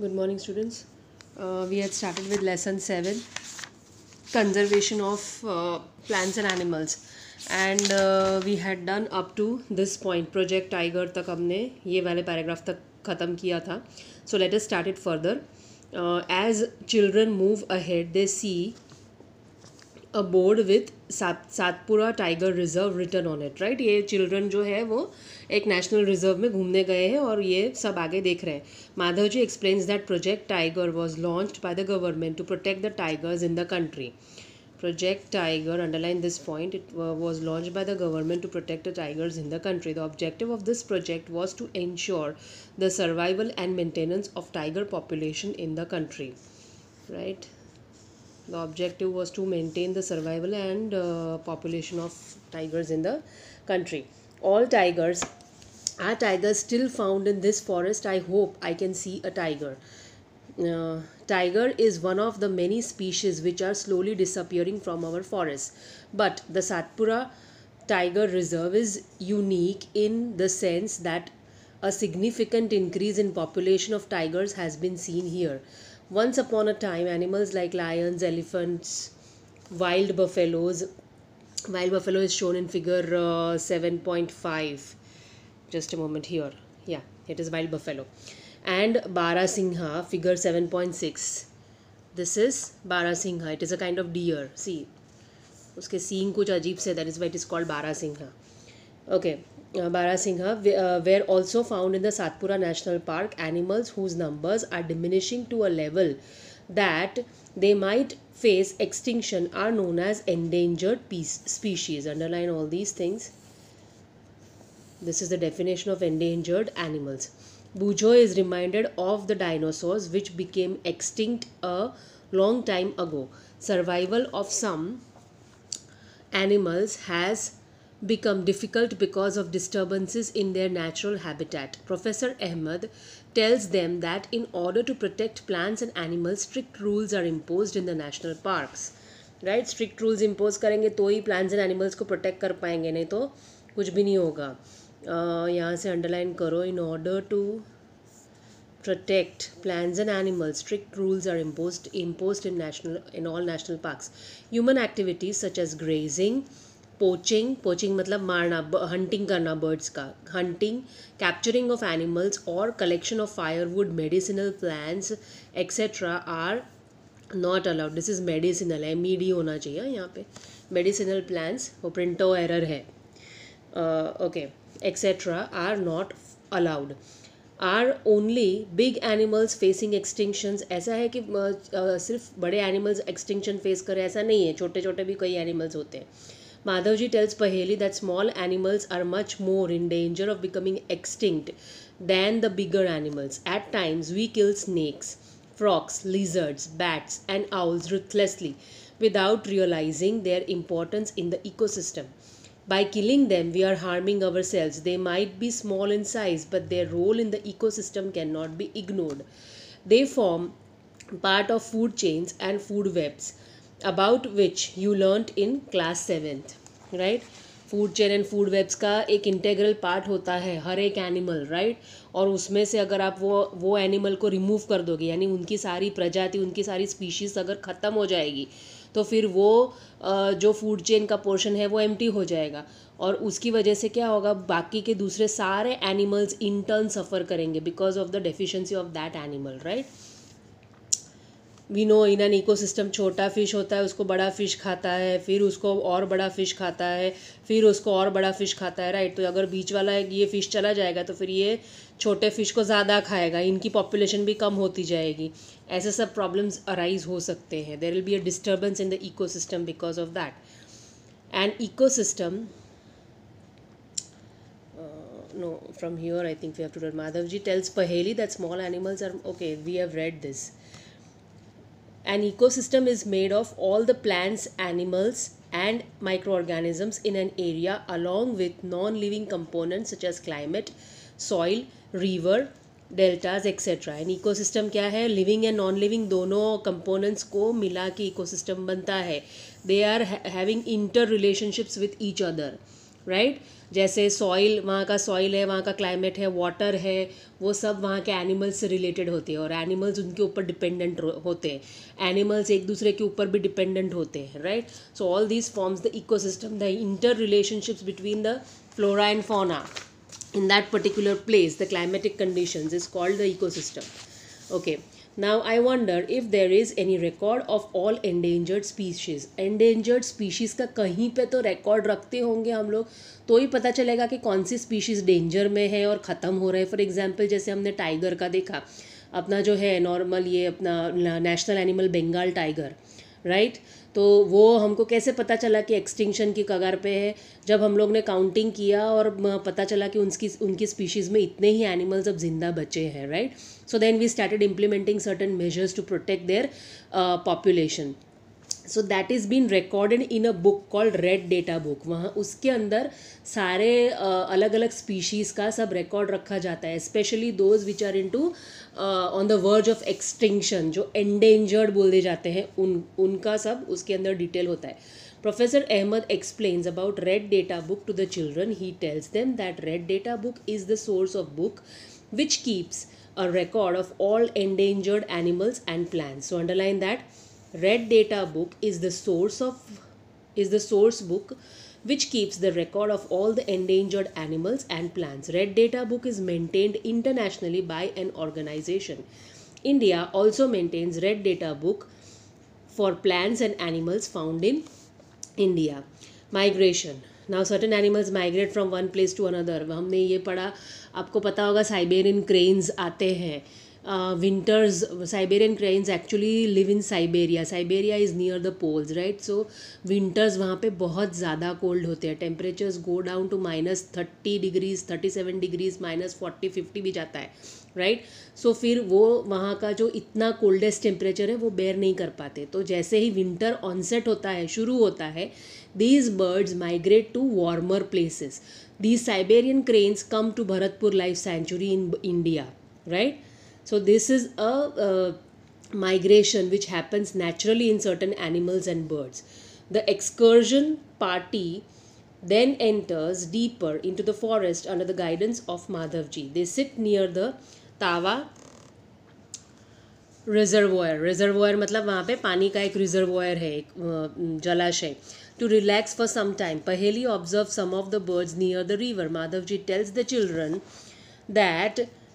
good morning students uh, we had started with lesson 7 conservation of uh, plants and animals and uh, we had done up to this point project tiger तक हमने ये वाले paragraph तक ख़त्म किया था so let us start it further uh, as children move ahead they see a board with Satpura tiger reserve written on it right ये children जो है वो एक नेशनल रिजर्व में घूमने गए हैं और ये सब आगे देख रहे हैं Madhav ji explains that project tiger was launch by the government to protect the tigers in the country project tiger underline this point it was launch by the government to protect the tigers in the country the objective of this project was to ensure the survival and maintenance of tiger population in the country right The objective was to maintain the survival and uh, population of tigers in the country. All tigers are tigers still found in this forest. I hope I can see a tiger. Uh, tiger is one of the many species which are slowly disappearing from our forests. But the Satpura Tiger Reserve is unique in the sense that a significant increase in population of tigers has been seen here. Once upon a time, animals like lions, elephants, wild buffaloes, wild buffalo is shown in figure uh, 7.5. Just a moment here. Yeah, it is wild buffalo. And Barasingha, figure 7.6. This is Barasingha. It is a kind of deer. See, उसके seeing कुछ अजीब से that is why it is called called barasingha uh, Barasingha were uh, also found in the Satpura National Park animals whose numbers are diminishing to a level that they might face extinction are known as endangered species. Underline all these things. This is the definition of endangered animals. Bujo is reminded of the dinosaurs which became extinct a long time ago. Survival of some animals has become difficult because of disturbances in their natural habitat. Professor Ahmed tells them that in order to protect plants and animals, strict rules are imposed in the national parks. Right? Strict rules impose करेंगे तो ही plants and animals को protect कर पाएंगे नहीं तो कुछ भी नहीं होगा uh, यहाँ से अंडरलाइन करो in order protect plants and animals strict rules are imposed imposed in national in all national parks human activities such as grazing poaching poaching मतलब मारना हंटिंग करना बर्ड्स का हंटिंग कैप्चरिंग ऑफ एनिमल्स और collection of firewood medicinal plants etcetera are not allowed this is medicinal M E D होना चाहिए यहाँ पे medicinal plants वो प्रिंटो एरर है okay etcetera are not allowed are only big animals facing extinctions ऐसा है कि uh, uh, सिर्फ बड़े एनिमल्स एक्सटिंक्शन फेस करें ऐसा नहीं है छोटे छोटे भी कई एनिमल्स होते हैं Madhavji tells Paheli that small animals are much more in danger of becoming extinct than the bigger animals. At times, we kill snakes, frogs, lizards, bats, and owls ruthlessly without realizing their importance in the ecosystem. By killing them, we are harming ourselves. They might be small in size, but their role in the ecosystem cannot be ignored. They form part of food chains and food webs. About which you learn in class seventh right food chain and food webs का एक integral part होता है हर एक animal right और उसमें से अगर आप वो वो एनिमल को रिमूव कर दोगे यानी उनकी सारी प्रजाति उनकी सारी स्पीशीज़ अगर ख़त्म हो जाएगी तो फिर वो जो फूड चेन का पोर्शन है वो एम हो जाएगा और उसकी वजह से क्या होगा बाकी के दूसरे सारे एनिमल्स इन टर्न सफ़र करेंगे because of the deficiency of that animal right we know in an system छोटा फिश होता है उसको बड़ा फिश खाता है फिर उसको और बड़ा फिश खाता है फिर उसको और बड़ा फिश खाता है राइट तो अगर बीच वाला ये फिश चला जाएगा तो फिर ये छोटे फिश को ज़्यादा खाएगा इनकी पॉपुलेशन भी कम होती जाएगी ऐसे सब प्रॉब्लम्स अराइज हो सकते हैं there will be a disturbance in the ecosystem because of that and ecosystem from from I think we have to डर Madhav ji tells Paheli that small animals are okay we have read this An ecosystem is made of all the plants, animals, and microorganisms in an area along with non-living components such as climate, soil, river, deltas etcetera and ecosystem क्या है living and non living दोनों components को मिला के ecosystem बनता है they are having interrelationships with each other right जैसे soil वहाँ का सॉइल है वहाँ का क्लाइमेट है वाटर है वो सब वहाँ के एनिमल्स से रिलेटेड होते हैं और एनिमल्स उनके ऊपर डिपेंडेंट होते हैं एनिमल्स एक दूसरे के ऊपर भी डिपेंडेंट होते हैं right so all this forms the ecosystem the interrelationships between the flora and fauna in that particular place the climatic condition is called the ecosystem okay now I wonder if there is any record of all endangered species endangered species का कहीं पे तो record रखते होंगे हम लोग तो ही पता चलेगा कि कौन सी स्पीशीज़ डेंजर में है और ख़त्म हो रहे हैं फॉर एग्जाम्पल जैसे हमने टाइगर का देखा अपना जो है नॉर्मल ये अपना national animal Bengal tiger right तो वो हमको कैसे पता चला कि एक्सटिंक्शन की कगार पे है जब हम लोग ने काउंटिंग किया और पता चला कि उनकी उनकी स्पीशीज़ में इतने ही एनिमल्स अब ज़िंदा बचे हैं right so then we started implementing certain measures to protect their population so that is been recorded in a book called red data book वहाँ उसके अंदर सारे अलग अलग स्पीशीज़ का सब रिकॉर्ड रखा जाता है specially those which are in to on the verge of extinction जो एंडेंजर्ड बोल जाते हैं उन उनका सब उसके अंदर डिटेल होता है professor Ahmed explains about red data book to the children he tells them that red data book is the source of book which keeps a record of all endangered animals and plan so underline that Red data book is the source of is the source book which keeps the record of all the endangered animals and plants. Red data book is maintained internationally by an organization. India also maintains red data book for plants and animals found in India. Migration. Now certain animals migrate from one place to another हमने ये पढ़ा आपको पता होगा Siberian cranes आते हैं winters Siberian cranes actually live in Siberia Siberia is near the poles right so winters वहाँ पे बहुत ज़्यादा कोल्ड होते हैं temperatures go down to minus thirty degrees thirty seven degrees minus forty fifty भी जाता है राइट right? सो so, फिर वो वहाँ का जो इतना कोल्डेस्ट टेम्परेचर है वो बेयर नहीं कर पाते तो जैसे ही विंटर ऑनसेट होता है शुरू होता है these birds migrate to warmer places these Siberian cranes come to Bharatpur life sanctuary in India right So this is a uh, migration which happens naturally in certain animals and birds. The excursion party then enters deeper into the forest under the guidance of Madhavji. They sit near the Tawa reservoir. Reservoir मतलब वहाँ पे पानी का एक reservoir है एक जलाशय to relax for some time Paheli observe some of the the near the river Madhav ji tells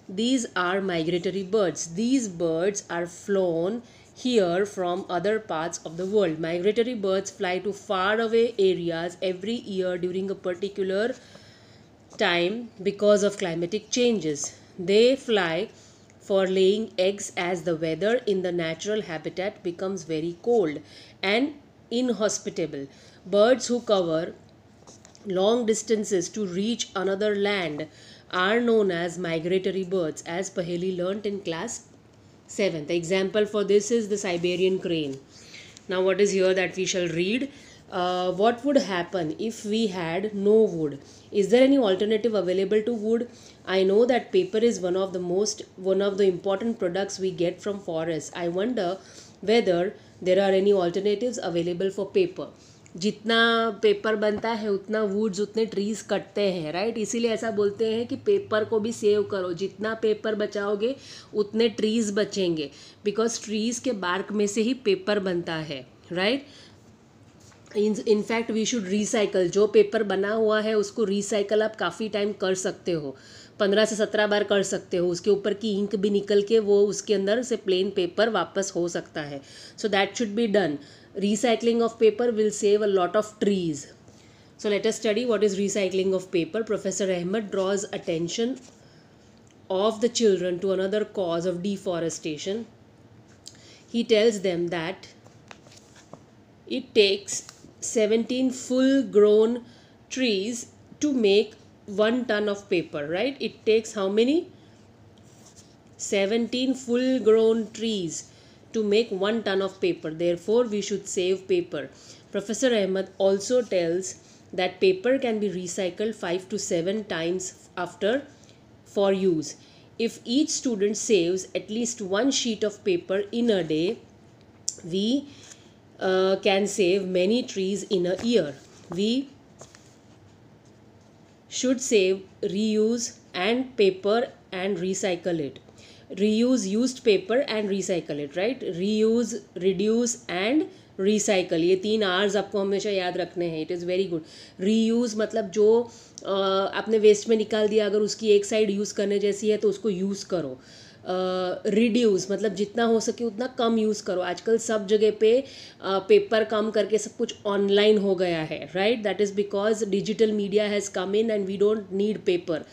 these are migratory birds. These birds are flown here from other parts of the world. Migratory birds fly to faraway areas every year during a particular time because of climatic changes. They fly for laying eggs as the weather in the natural habitat becomes very cold and inhospitable. Birds who cover long distances to reach another land are known as migratory birds as Paheli learnt in class 7th. The example for this is the Siberian crane. Now what is here that we shall read? Uh, what would happen if we had no wood? Is there any alternative available to wood? I know that paper is one of the most one of the important products we get from forests. I wonder whether there are any alternatives available for paper. जितना paper बनता है उतना woods उतने trees कटते हैं right इसीलिए ऐसा बोलते हैं कि पेपर को भी सेव करो जितना पेपर बचाओगे उतने ट्रीज़ बचेंगे बिकॉज ट्रीज़ के बार्क में से ही पेपर बनता है right in in fact we should recycle जो पेपर बना हुआ है उसको रिसाइकल आप काफ़ी टाइम कर सकते हो पंद्रह से सत्रह बार कर सकते हो उसके ऊपर की इंक भी निकल के वो उसके अंदर से प्लेन पेपर वापस हो सकता है so that should be done recycling of paper will save a lot of trees. So let us study what is recycling of paper. Professor Ahmed draws attention of the children to another cause of deforestation. He tells them that it takes 17 full grown trees to make 1 ton of paper, right? It takes how many? 17 full grown trees to make 1 ton of paper. Therefore, we should save paper. Professor Ahmed also tells that paper can be recycled 5 to 7 times after for use. If each student saves at least one sheet of paper in a day, we uh, can save many trees in a year. We should save, reuse and paper and recycle it. reuse used paper and recycle it right reuse reduce and recycle ये तीन Rs आपको हमेशा याद रखने हैं it is very good reuse मतलब जो आपने वेस्ट में निकाल दिया अगर उसकी एक साइड यूज़ करने जैसी है तो उसको यूज़ करो रिड्यूस मतलब जितना हो सके उतना कम यूज़ करो आजकल सब जगह पे पेपर कम करके सब कुछ ऑनलाइन हो गया है right that is because digital media has come in and we don't need paper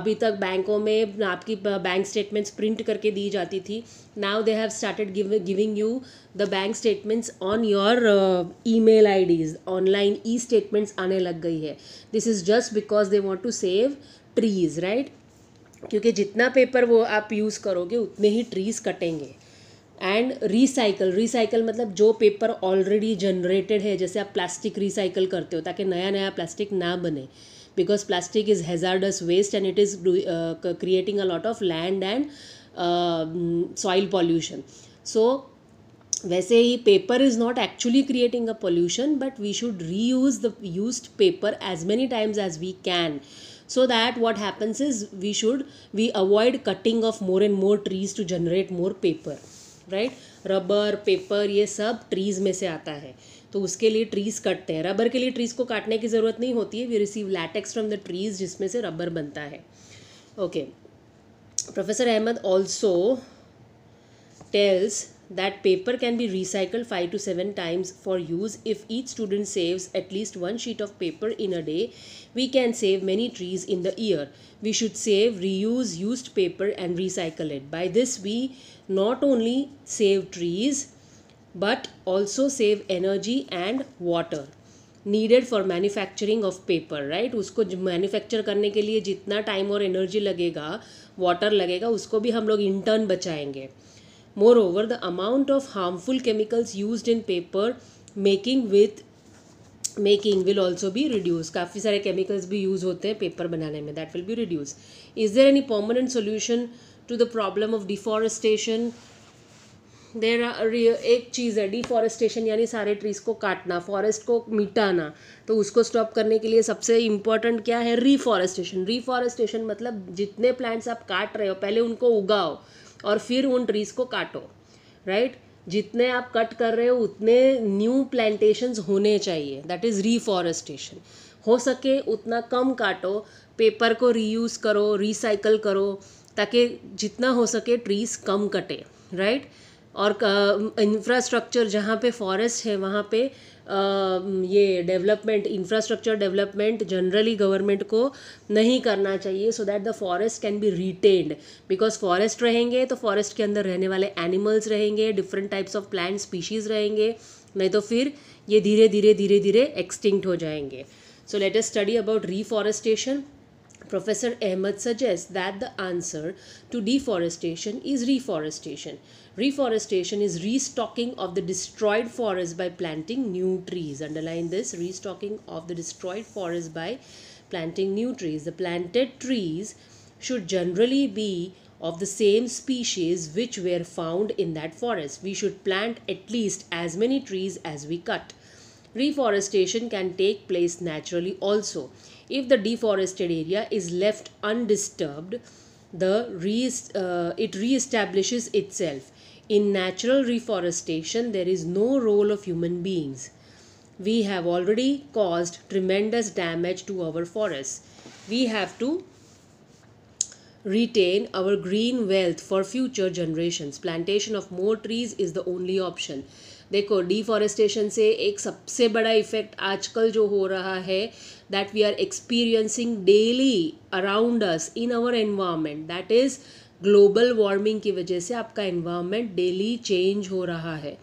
अभी तक बैंकों में आपकी बैंक स्टेटमेंट्स प्रिंट करके दी जाती थी now they have started giving you the bank statements on your email IDs online e statements आने लग गई है this is just because they want to save trees right क्योंकि जितना पेपर वो आप यूज़ करोगे उतने ही ट्रीज़ कटेंगे एंड रिसाइकल रिसाइकल मतलब जो पेपर ऑलरेडी जनरेटेड है जैसे आप प्लास्टिक रिसाइकल करते हो ताकि नया नया प्लास्टिक ना बने because plastic is hazardous waste and it is creating a lot of land and soil pollution so वैसे ही paper is not actually creating a pollution but we should reuse the use paper as many times as we can so that what happens is we should we avoid cutting of more and more trees to generate more paper right rubber paper ये सब trees में से आता है तो उसके लिए trees कटते हैं रबर के लिए ट्रीज़ को काटने की ज़रूरत नहीं होती है we receive latex from the trees जिसमें से रबर बनता है okay professor Ahmed also tells that paper can be recycled 5 to 7 times for use if each student saves at least one sheet of paper in a day we can save many trees in the year we should save reuse used paper and recycle it by this we not only save trees but also save energy and water needed for manufacturing of paper. Right? उसको manufacture करने के लिए जितना time और energy lagega, water लगेगा उसको भी हम लोग in turn bachayenge. Moreover, the amount of harmful chemicals used in paper making with making will also भी रिड्यूस काफ़ी सारे केमिकल्स भी यूज़ होते हैं पेपर बनाने में that will be reduce is there any permanent solution to the problem of deforestation there are एक चीज़ है डिफॉरेस्टेशन यानी सारे ट्रीज़ को काटना फॉरेस्ट को मिटाना तो उसको स्टॉप करने के लिए सबसे इम्पॉर्टेंट क्या है रिफॉरेस्टेशन रिफॉरेस्टेशन मतलब जितने प्लांट्स आप काट रहे हो पहले उनको उगाओ और फिर उन ट्रीज़ को काटो राइट right? जितने आप कट कर रहे हो उतने न्यू प्लांटेशंस होने चाहिए दैट इज़ रीफॉरेस्टेशन हो सके उतना कम काटो पेपर को रीयूज़ करो रिसाइकल करो ताकि जितना हो सके ट्रीज़ कम कटे राइट right? और इंफ्रास्ट्रक्चर जहाँ पे फॉरेस्ट है वहाँ पे ये development infrastructure development generally government को नहीं करना चाहिए so that the forest can be retained because forest रहेंगे तो फॉरेस्ट के अंदर रहने वाले एनिमल्स रहेंगे different types of plant species रहेंगे नहीं तो फिर ये धीरे धीरे धीरे धीरे एक्सटिंक्ट हो जाएंगे so let's study about reforestation professor Ahmed suggest that the answer to deforestation is reforestation Reforestation is restocking of the destroyed forest by planting new trees. Underline this restocking of the destroyed forest by planting new trees. The planted trees should generally be of the same species which were found in that forest. We should plant at least as many trees as we cut. Reforestation can take place naturally also. If the deforested area is left undisturbed, the re, uh, it reestablishes itself in natural reforestation there is no role of human beings we have already caused tremendous damage to our forests we have to retain our green wealth for future generations plantation of more trees is the only option देखो deforestation से एक सबसे बड़ा effect आजकल जो हो रहा है that we are experiencing daily around us in our environment that is global warming की वजह से आपका इन्वामेंट डेली चेंज हो रहा है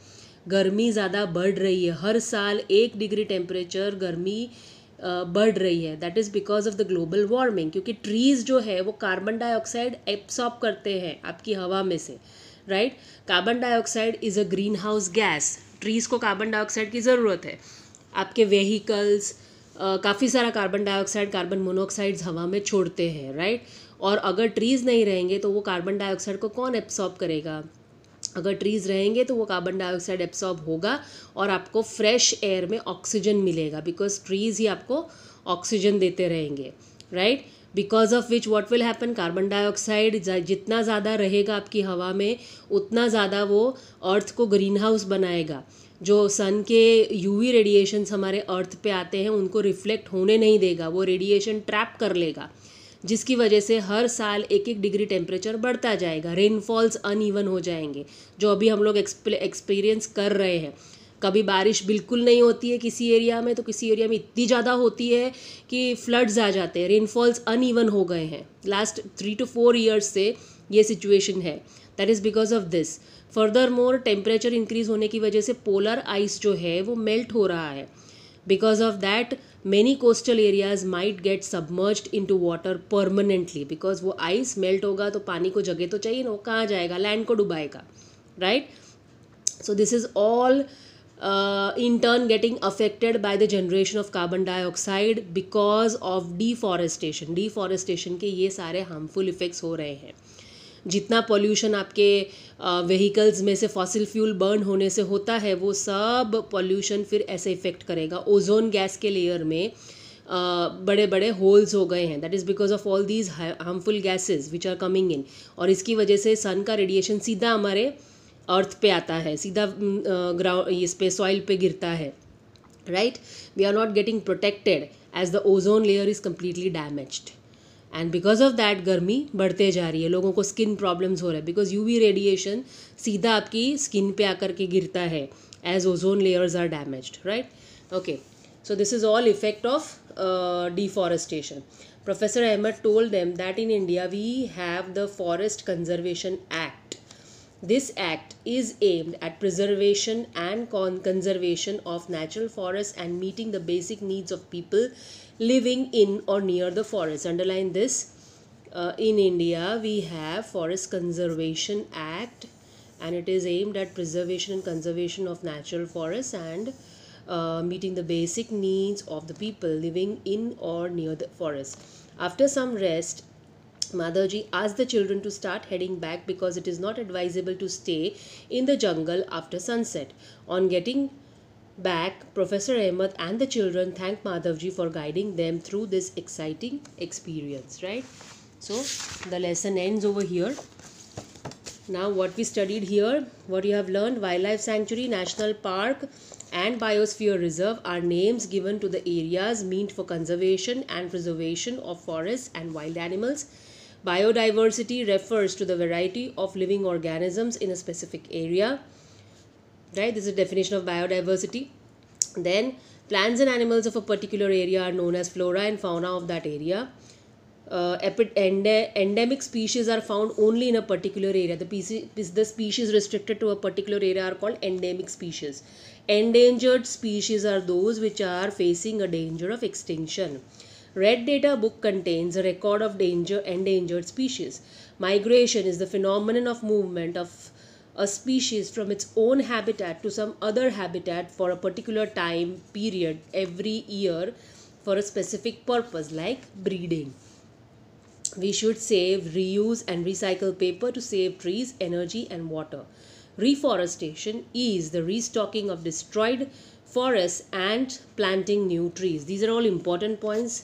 गर्मी ज़्यादा बढ़ रही है हर साल एक डिग्री टेम्परेचर गर्मी बढ़ रही है that is because of the global warming क्योंकि ट्रीज़ जो है वो कार्बन डाइऑक्साइड एब्सॉर्ब करते हैं आपकी हवा में से right carbon dioxide is a greenhouse gas trees को कार्बन डाइऑक्साइड की ज़रूरत है आपके व्हीकल्स काफ़ी सारा कार्बन डाइऑक्साइड कार्बन मोनोऑक्साइड्स हवा में छोड़ते हैं राइट और अगर ट्रीज़ नहीं रहेंगे तो वो कार्बन डाइऑक्साइड को कौन एब्सॉर्ब करेगा अगर ट्रीज़ रहेंगे तो वो कार्बन डाइऑक्साइड एब्सॉर्ब होगा और आपको फ्रेश एयर में ऑक्सीजन मिलेगा बिकॉज ट्रीज़ ही आपको ऑक्सीजन देते रहेंगे right because of which what will happen carbon dioxide जितना ज़्यादा रहेगा आपकी हवा में उतना ज़्यादा वो अर्थ को ग्रीन हाउस बनाएगा जो सन के यूवी रेडिएशंस हमारे अर्थ पे आते हैं उनको रिफ्लेक्ट होने नहीं देगा वो रेडिएशन ट्रैप कर लेगा जिसकी वजह से हर साल एक एक डिग्री टेम्परेचर बढ़ता जाएगा रेनफॉल्स अनइवन हो जाएंगे जो अभी हम लोग एक्सपीरियंस कर रहे हैं कभी बारिश बिल्कुल नहीं होती है किसी एरिया में तो किसी एरिया में इतनी ज़्यादा होती है कि फ्लड्स आ जाते हैं रेनफॉल्स अनइवन हो गए हैं last three two four years से ये सिचुएशन है that is because of this further more temperature increase होने की वजह से पोलर आइस जो है वो मेल्ट हो रहा है because of that many coastal areas might get submerged into water permanently because वो ice melt होगा तो पानी को जगह तो चाहिए ना वो कहाँ जाएगा land को डुबाएगा right so this is all uh, in turn getting affected by the generation of carbon dioxide because of deforestation deforestation के ये सारे harmful effects हो रहे हैं जितना पॉल्यूशन आपके व्हीकल्स में से फॉसिल फ्यूल बर्न होने से होता है वो सब पॉल्यूशन फिर ऐसे इफ़ेक्ट करेगा ओजोन गैस के लेयर में बड़े बड़े होल्स हो गए हैं that is because of all these harmful gases which are coming in और इसकी वजह से सन का रेडिएशन सीधा हमारे अर्थ पे आता है सीधा ग्राउंड इस पे सॉइल पे गिरता है right we are not getting protected as the ozone layer is completely damaged and because of that गर्मी बढ़ते जा रही है लोगों को स्किन प्रॉब्लम्स हो रहा है बिकॉज यू वी रेडिएशन सीधा आपकी स्किन पे आकर के गिरता है as ozone layers are damage right okay so this is all effect of deforestation professor Ahmad told them that in India we have the forest conservation act This act is aimed at preservation and con conservation of natural forests and meeting the basic needs of people living in or near the forest. Underline this. Uh, in India, we have Forest Conservation Act and it is aimed at preservation and conservation of natural forests and uh, meeting the basic needs of the people living in or near the forest. After some rest, Madaji asked the children to start heading back because it is not advisable to stay in the jungle after sunset. On getting back, Professor Ahmed and the children thanked Madhavji for guiding them through this exciting experience, right? So, the lesson ends over here. Now, what we studied here, what you have learned, Wildlife Sanctuary, National Park and Biosphere Reserve are names given to the areas meant for conservation and preservation of forests and wild animals Biodiversity refers to the variety of living organisms in a specific area. Right, this is a definition of biodiversity. Then, plants and animals of a particular area are known as flora and fauna of that area. Uh, endemic species are found only in a particular area. The, the species restricted to a particular area are called endemic species. Endangered species are those which are facing a danger of extinction. Red Data book contains a record of danger endangered species. Migration is the phenomenon of movement of a species from its own habitat to some other habitat for a particular time period every year for a specific purpose like breeding. We should save, reuse, and recycle paper to save trees, energy, and water. Reforestation is the restocking of destroyed forests and planting new trees. These are all important points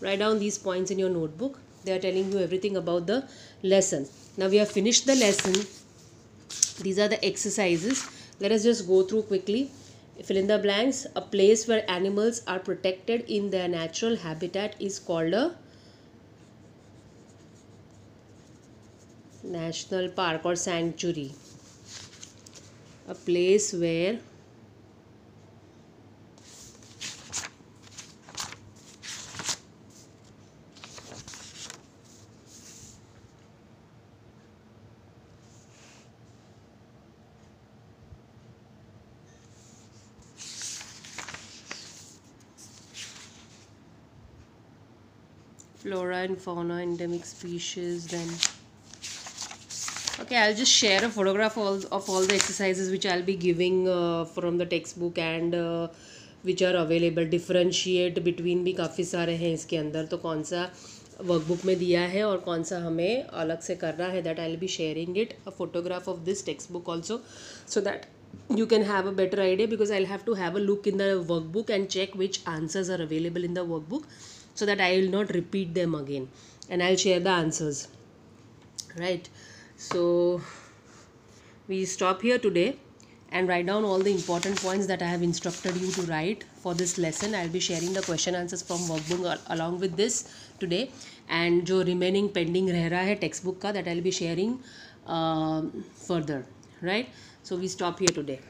write down these points in your notebook they are telling you everything about the lesson now we have finished the lesson these are the exercises let us just go through quickly fill in the blanks a place where animals are protected in their natural habitat is called a national park or sanctuary a place where flora and fauna endemic species then okay i'll just share a photograph of all, of all the exercises which i'll be giving uh, from the textbook and uh, which are available differentiate between bhi kafi sare hain iske andar to kaun sa workbook में दिया है और कौन सा हमें अलग से करना है that I will be sharing it a photograph of this textbook also so that you can have a better idea because I I'll have to have a look in the workbook and check which answers are available in the workbook so that I will not repeat them again and I'll share the answers. Right. So we stop here today and write down all the important points that I have instructed you to write for this lesson. I'll be sharing the question answers from workbook along with this today. And जो remaining pending रह रहा textbook ka that I'll be sharing uh, further. Right. So we stop here today.